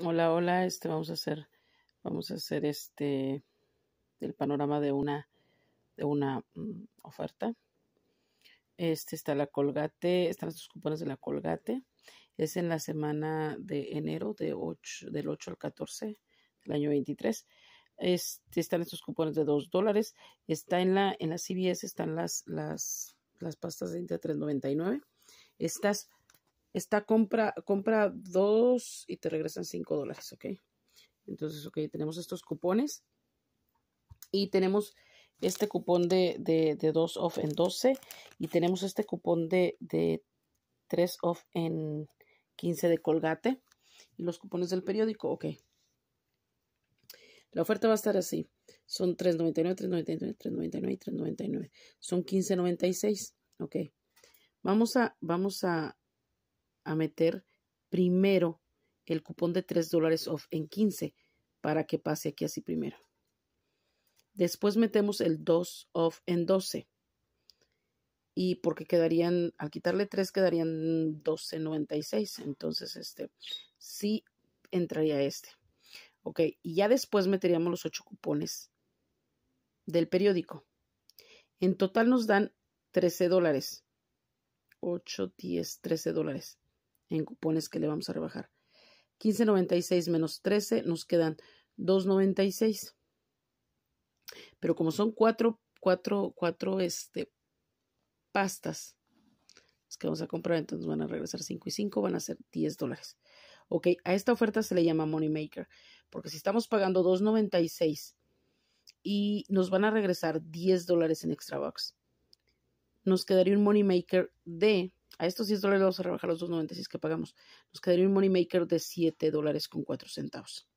Hola, hola, este vamos a hacer vamos a hacer este el panorama de una de una mm, oferta. Este está la Colgate, están los cupones de la Colgate. Es en la semana de enero de del 8 al 14 del año 23. Este, están estos cupones de 2 dólares. Está en la en la CBS están las las las pastas de 3.99. Estas esta compra, compra dos y te regresan 5 dólares, ¿ok? Entonces, ok, tenemos estos cupones. Y tenemos este cupón de, de, 2 off en 12. Y tenemos este cupón de, de 3 off en 15 de colgate. Y los cupones del periódico, ok. La oferta va a estar así. Son 3.99, 3.99, 3.99 y 3.99. Son 15.96. Ok. Vamos a, vamos a, a meter primero el cupón de 3 dólares off en 15 para que pase aquí así primero. Después metemos el 2 off en 12. Y porque quedarían, al quitarle 3 quedarían 12.96. Entonces, este, sí entraría este. Ok, y ya después meteríamos los 8 cupones del periódico. En total nos dan 13 dólares. 8, 10, 13 dólares en cupones que le vamos a rebajar. 15.96 menos 13 nos quedan 2.96. Pero como son cuatro, cuatro, cuatro este, pastas que vamos a comprar, entonces van a regresar 5 y 5, van a ser 10 dólares. Ok, a esta oferta se le llama Money Maker, porque si estamos pagando 2.96 y nos van a regresar 10 dólares en Extra Box, nos quedaría un Money Maker de a estos 10 dólares vamos a rebajar los 2.96 que pagamos. Nos quedaría un money maker de 7 dólares con 4 centavos.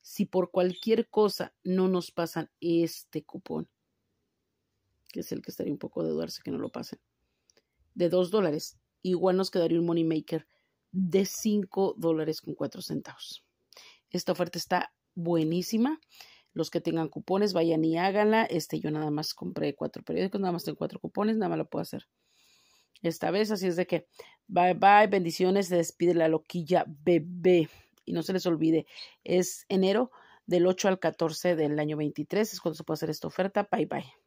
Si por cualquier cosa no nos pasan este cupón, que es el que estaría un poco de dudarse que no lo pasen, de 2 dólares, igual nos quedaría un money maker de 5 dólares con 4 centavos. Esta oferta está buenísima. Los que tengan cupones, vayan y háganla. Este, yo nada más compré cuatro periódicos, nada más tengo cuatro cupones, nada más lo puedo hacer esta vez. Así es de que, bye bye, bendiciones, se despide la loquilla bebé. Y no se les olvide, es enero del 8 al 14 del año 23, es cuando se puede hacer esta oferta. Bye bye.